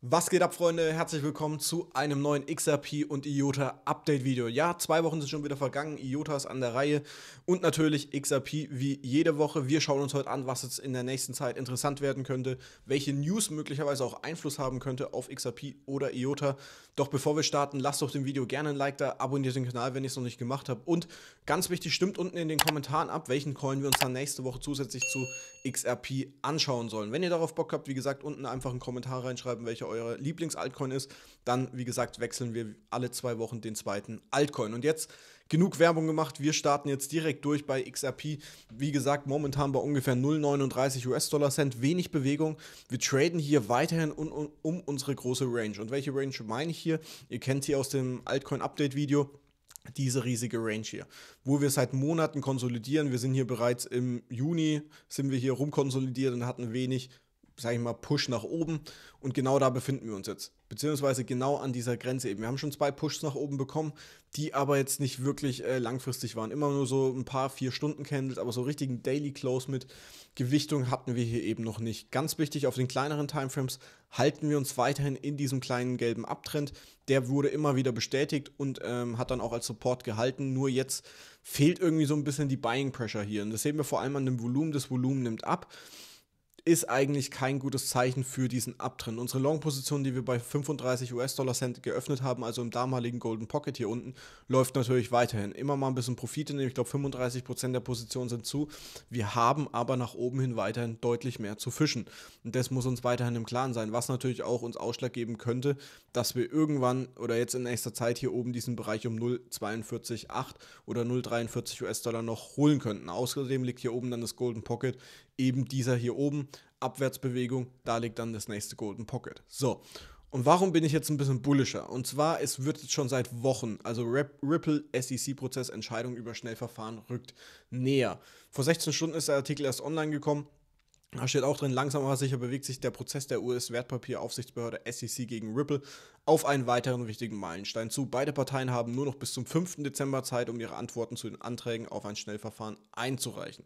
Was geht ab, Freunde? Herzlich willkommen zu einem neuen XRP und IOTA Update Video. Ja, zwei Wochen sind schon wieder vergangen. IOTA ist an der Reihe und natürlich XRP wie jede Woche. Wir schauen uns heute an, was jetzt in der nächsten Zeit interessant werden könnte, welche News möglicherweise auch Einfluss haben könnte auf XRP oder IOTA. Doch bevor wir starten, lasst doch dem Video gerne ein Like da, abonniert den Kanal, wenn ihr es noch nicht gemacht habt. Und ganz wichtig, stimmt unten in den Kommentaren ab, welchen Coin wir uns dann nächste Woche zusätzlich zu XRP anschauen sollen. Wenn ihr darauf Bock habt, wie gesagt, unten einfach einen Kommentar reinschreiben, welcher welcher eure Lieblings-Altcoin ist, dann, wie gesagt, wechseln wir alle zwei Wochen den zweiten Altcoin. Und jetzt genug Werbung gemacht. Wir starten jetzt direkt durch bei XRP. Wie gesagt, momentan bei ungefähr 0,39 US-Dollar Cent, wenig Bewegung. Wir traden hier weiterhin um, um, um unsere große Range. Und welche Range meine ich hier? Ihr kennt sie aus dem Altcoin-Update-Video diese riesige Range hier, wo wir seit Monaten konsolidieren. Wir sind hier bereits im Juni, sind wir hier rumkonsolidiert und hatten wenig sage ich mal, Push nach oben. Und genau da befinden wir uns jetzt. Beziehungsweise genau an dieser Grenze eben. Wir haben schon zwei Pushs nach oben bekommen, die aber jetzt nicht wirklich äh, langfristig waren. Immer nur so ein paar vier Stunden Candles, aber so richtigen Daily Close mit Gewichtung hatten wir hier eben noch nicht. Ganz wichtig, auf den kleineren Timeframes halten wir uns weiterhin in diesem kleinen gelben Abtrend. Der wurde immer wieder bestätigt und ähm, hat dann auch als Support gehalten. Nur jetzt fehlt irgendwie so ein bisschen die Buying Pressure hier. Und das sehen wir vor allem an dem Volumen. Das Volumen nimmt ab ist eigentlich kein gutes Zeichen für diesen Abtrend. Unsere Long-Position, die wir bei 35 US-Dollar-Cent geöffnet haben, also im damaligen Golden Pocket hier unten, läuft natürlich weiterhin. Immer mal ein bisschen Profite, nämlich ich glaube 35% Prozent der Positionen sind zu. Wir haben aber nach oben hin weiterhin deutlich mehr zu fischen. Und das muss uns weiterhin im Klaren sein, was natürlich auch uns Ausschlag geben könnte, dass wir irgendwann oder jetzt in nächster Zeit hier oben diesen Bereich um 0,42,8 oder 0,43 US-Dollar noch holen könnten. Außerdem liegt hier oben dann das Golden Pocket, eben dieser hier oben Abwärtsbewegung, da liegt dann das nächste Golden Pocket. So. Und warum bin ich jetzt ein bisschen bullischer? Und zwar, es wird jetzt schon seit Wochen, also Ripple SEC-Prozess Entscheidung über Schnellverfahren rückt näher. Vor 16 Stunden ist der Artikel erst online gekommen. Da steht auch drin, langsam aber sicher bewegt sich der Prozess der US-Wertpapieraufsichtsbehörde SEC gegen Ripple auf einen weiteren wichtigen Meilenstein zu. Beide Parteien haben nur noch bis zum 5. Dezember Zeit, um ihre Antworten zu den Anträgen auf ein Schnellverfahren einzureichen.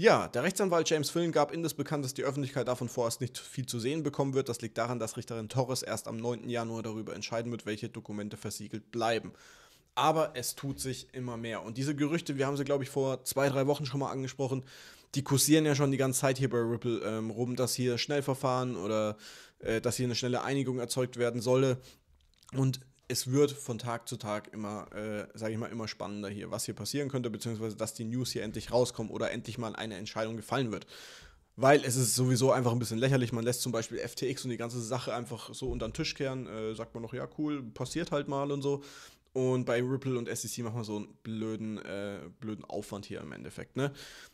Ja, der Rechtsanwalt James Flynn gab Indes bekannt, dass die Öffentlichkeit davon vorerst nicht viel zu sehen bekommen wird. Das liegt daran, dass Richterin Torres erst am 9. Januar darüber entscheiden wird, welche Dokumente versiegelt bleiben. Aber es tut sich immer mehr. Und diese Gerüchte, wir haben sie, glaube ich, vor zwei, drei Wochen schon mal angesprochen, die kursieren ja schon die ganze Zeit hier bei Ripple ähm, rum, dass hier Schnellverfahren oder äh, dass hier eine schnelle Einigung erzeugt werden solle. Und es wird von Tag zu Tag immer, äh, sage ich mal, immer spannender hier, was hier passieren könnte, beziehungsweise dass die News hier endlich rauskommen oder endlich mal eine Entscheidung gefallen wird. Weil es ist sowieso einfach ein bisschen lächerlich. Man lässt zum Beispiel FTX und die ganze Sache einfach so unter den Tisch kehren. Äh, sagt man noch, ja, cool, passiert halt mal und so. Und bei Ripple und SEC machen wir so einen blöden, äh, blöden Aufwand hier im Endeffekt. Ne?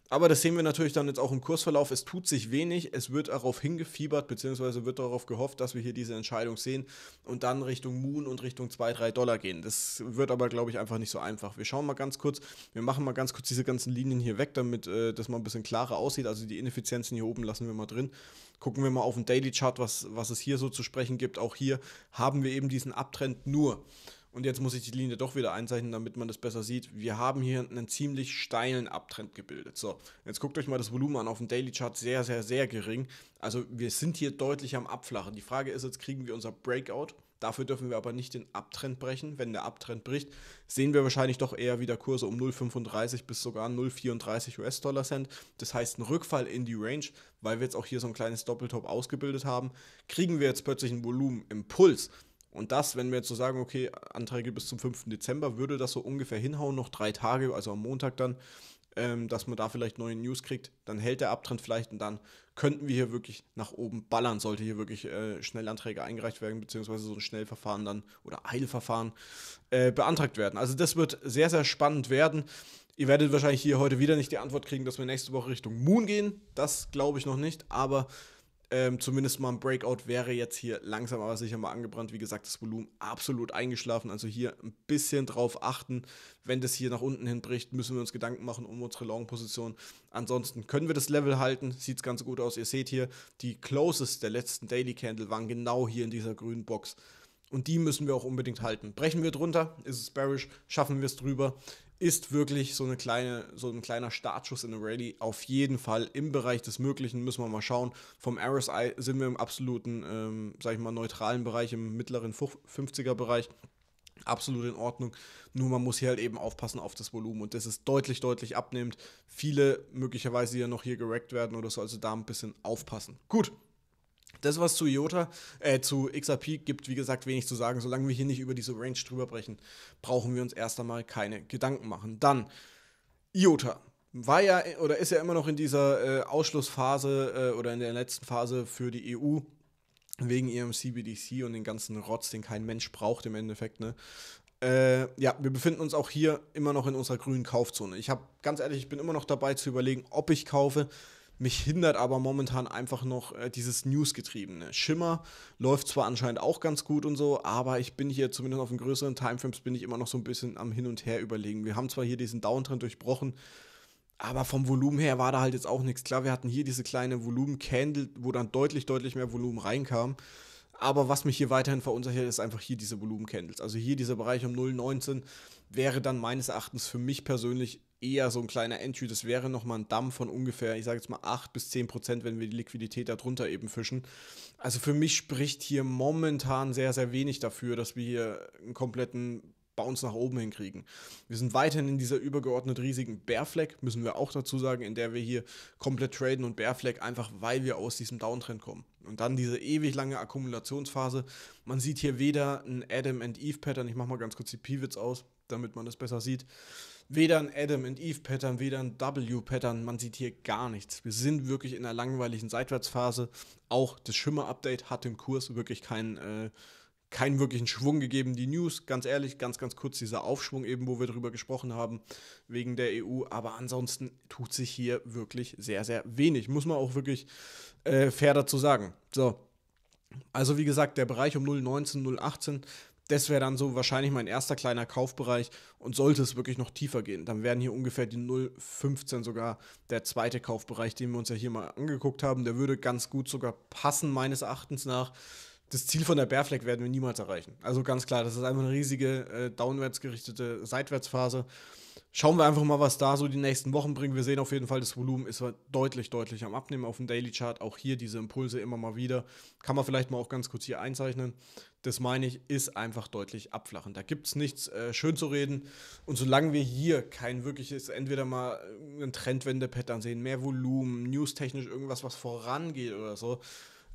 Aber das sehen wir natürlich dann jetzt auch im Kursverlauf. Es tut sich wenig. Es wird darauf hingefiebert, beziehungsweise wird darauf gehofft, dass wir hier diese Entscheidung sehen und dann Richtung Moon und Richtung 2, 3 Dollar gehen. Das wird aber, glaube ich, einfach nicht so einfach. Wir schauen mal ganz kurz, wir machen mal ganz kurz diese ganzen Linien hier weg, damit äh, das mal ein bisschen klarer aussieht. Also die Ineffizienzen hier oben lassen wir mal drin. Gucken wir mal auf den Daily Chart, was, was es hier so zu sprechen gibt. Auch hier haben wir eben diesen Abtrend nur. Und jetzt muss ich die Linie doch wieder einzeichnen, damit man das besser sieht. Wir haben hier einen ziemlich steilen Abtrend gebildet. So, jetzt guckt euch mal das Volumen an auf dem Daily Chart, sehr, sehr, sehr gering. Also wir sind hier deutlich am Abflachen. Die Frage ist jetzt, kriegen wir unser Breakout? Dafür dürfen wir aber nicht den Abtrend brechen. Wenn der Abtrend bricht, sehen wir wahrscheinlich doch eher wieder Kurse um 0,35 bis sogar 0,34 US-Dollar Cent. Das heißt, ein Rückfall in die Range, weil wir jetzt auch hier so ein kleines Doppeltop ausgebildet haben, kriegen wir jetzt plötzlich einen Volumenimpuls und das, wenn wir jetzt so sagen, okay, Anträge bis zum 5. Dezember, würde das so ungefähr hinhauen, noch drei Tage, also am Montag dann, ähm, dass man da vielleicht neue News kriegt, dann hält der Abtrend vielleicht und dann könnten wir hier wirklich nach oben ballern, sollte hier wirklich äh, Schnellanträge eingereicht werden, beziehungsweise so ein Schnellverfahren dann oder Eilverfahren äh, beantragt werden. Also das wird sehr, sehr spannend werden. Ihr werdet wahrscheinlich hier heute wieder nicht die Antwort kriegen, dass wir nächste Woche Richtung Moon gehen. Das glaube ich noch nicht, aber ähm, zumindest mal ein Breakout wäre jetzt hier langsam aber sicher mal angebrannt. Wie gesagt, das Volumen absolut eingeschlafen. Also hier ein bisschen drauf achten. Wenn das hier nach unten hin bricht, müssen wir uns Gedanken machen um unsere Long-Position. Ansonsten können wir das Level halten. Sieht ganz gut aus. Ihr seht hier, die Closes der letzten Daily Candle waren genau hier in dieser grünen Box. Und die müssen wir auch unbedingt halten. Brechen wir drunter, ist es bearish, schaffen wir es drüber, ist wirklich so, eine kleine, so ein kleiner Startschuss in der Rallye auf jeden Fall im Bereich des Möglichen. Müssen wir mal schauen. Vom RSI sind wir im absoluten, ähm, sag ich mal, neutralen Bereich, im mittleren 50er-Bereich. Absolut in Ordnung. Nur man muss hier halt eben aufpassen auf das Volumen und das ist deutlich, deutlich abnehmend. Viele möglicherweise ja noch hier gerackt werden oder so, also da ein bisschen aufpassen. Gut, das, was zu IOTA, äh, zu XRP gibt, wie gesagt, wenig zu sagen. Solange wir hier nicht über diese Range drüber brechen, brauchen wir uns erst einmal keine Gedanken machen. Dann, IOTA war ja oder ist ja immer noch in dieser äh, Ausschlussphase äh, oder in der letzten Phase für die EU wegen ihrem CBDC und den ganzen Rotz, den kein Mensch braucht im Endeffekt. Ne? Äh, ja, wir befinden uns auch hier immer noch in unserer grünen Kaufzone. Ich habe ganz ehrlich, ich bin immer noch dabei zu überlegen, ob ich kaufe. Mich hindert aber momentan einfach noch äh, dieses News-getriebene. Schimmer läuft zwar anscheinend auch ganz gut und so, aber ich bin hier zumindest auf den größeren Timeframes bin ich immer noch so ein bisschen am Hin und Her überlegen. Wir haben zwar hier diesen Downtrend durchbrochen, aber vom Volumen her war da halt jetzt auch nichts. Klar, wir hatten hier diese kleine Volumen-Candle, wo dann deutlich, deutlich mehr Volumen reinkam. Aber was mich hier weiterhin verunsichert, ist einfach hier diese Volumen-Candles. Also hier dieser Bereich um 0,19 wäre dann meines Erachtens für mich persönlich eher so ein kleiner Entry. Das wäre nochmal ein Damm von ungefähr, ich sage jetzt mal 8 bis 10 Prozent, wenn wir die Liquidität darunter eben fischen. Also für mich spricht hier momentan sehr, sehr wenig dafür, dass wir hier einen kompletten Bounce nach oben hinkriegen. Wir sind weiterhin in dieser übergeordnet riesigen Bear Flag, müssen wir auch dazu sagen, in der wir hier komplett traden und Bear Flag einfach, weil wir aus diesem Downtrend kommen. Und dann diese ewig lange Akkumulationsphase. Man sieht hier weder ein Adam and Eve Pattern, ich mache mal ganz kurz die Pivots aus, damit man das besser sieht. Weder ein Adam and Eve Pattern, weder ein W Pattern, man sieht hier gar nichts. Wir sind wirklich in einer langweiligen Seitwärtsphase. Auch das Schimmer Update hat dem Kurs wirklich keinen äh, keinen wirklichen Schwung gegeben. Die News, ganz ehrlich, ganz, ganz kurz dieser Aufschwung eben, wo wir drüber gesprochen haben, wegen der EU. Aber ansonsten tut sich hier wirklich sehr, sehr wenig. Muss man auch wirklich äh, fair dazu sagen. So. Also wie gesagt, der Bereich um 019, 018 das wäre dann so wahrscheinlich mein erster kleiner Kaufbereich. Und sollte es wirklich noch tiefer gehen, dann wären hier ungefähr die 0,15 sogar der zweite Kaufbereich, den wir uns ja hier mal angeguckt haben. Der würde ganz gut sogar passen, meines Erachtens nach. Das Ziel von der Bärfleck werden wir niemals erreichen. Also ganz klar, das ist einfach eine riesige äh, downwärts gerichtete Seitwärtsphase schauen wir einfach mal, was da so die nächsten Wochen bringen. Wir sehen auf jeden Fall, das Volumen ist halt deutlich, deutlich am Abnehmen auf dem Daily Chart. Auch hier diese Impulse immer mal wieder. Kann man vielleicht mal auch ganz kurz hier einzeichnen. Das meine ich, ist einfach deutlich abflachend. Da gibt es nichts äh, schön zu reden. Und solange wir hier kein wirkliches, entweder mal äh, ein Trendwende-Pattern sehen, mehr Volumen, newstechnisch irgendwas, was vorangeht oder so,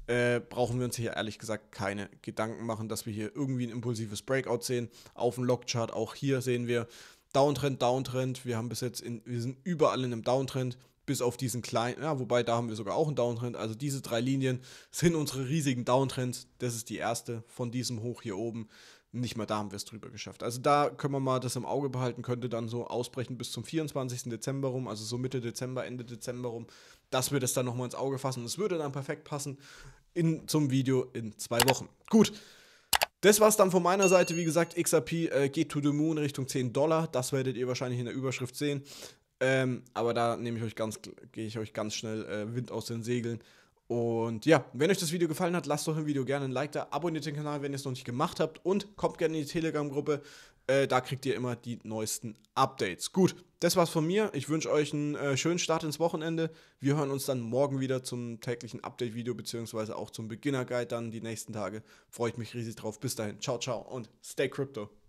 äh, brauchen wir uns hier ehrlich gesagt keine Gedanken machen, dass wir hier irgendwie ein impulsives Breakout sehen. Auf dem Log-Chart auch hier sehen wir, Downtrend, Downtrend. Wir haben bis jetzt in, wir sind überall in einem Downtrend, bis auf diesen kleinen, ja, wobei da haben wir sogar auch einen Downtrend. Also diese drei Linien sind unsere riesigen Downtrends. Das ist die erste von diesem Hoch hier oben. Nicht mal da haben wir es drüber geschafft. Also da können wir mal das im Auge behalten, könnte dann so ausbrechen bis zum 24. Dezember rum, also so Mitte Dezember, Ende Dezember rum, dass wir das dann nochmal ins Auge fassen. Das würde dann perfekt passen in, zum Video in zwei Wochen. Gut, das war's dann von meiner Seite. Wie gesagt, XRP äh, geht to the moon Richtung 10 Dollar. Das werdet ihr wahrscheinlich in der Überschrift sehen. Ähm, aber da nehme ich euch ganz, gehe ich euch ganz schnell äh, Wind aus den Segeln. Und ja, wenn euch das Video gefallen hat, lasst doch im Video gerne ein Like da, abonniert den Kanal, wenn ihr es noch nicht gemacht habt und kommt gerne in die Telegram-Gruppe, äh, da kriegt ihr immer die neuesten Updates. Gut, das war's von mir. Ich wünsche euch einen äh, schönen Start ins Wochenende. Wir hören uns dann morgen wieder zum täglichen Update-Video beziehungsweise auch zum Beginner-Guide dann die nächsten Tage. Freue ich mich riesig drauf. Bis dahin, ciao, ciao und stay crypto.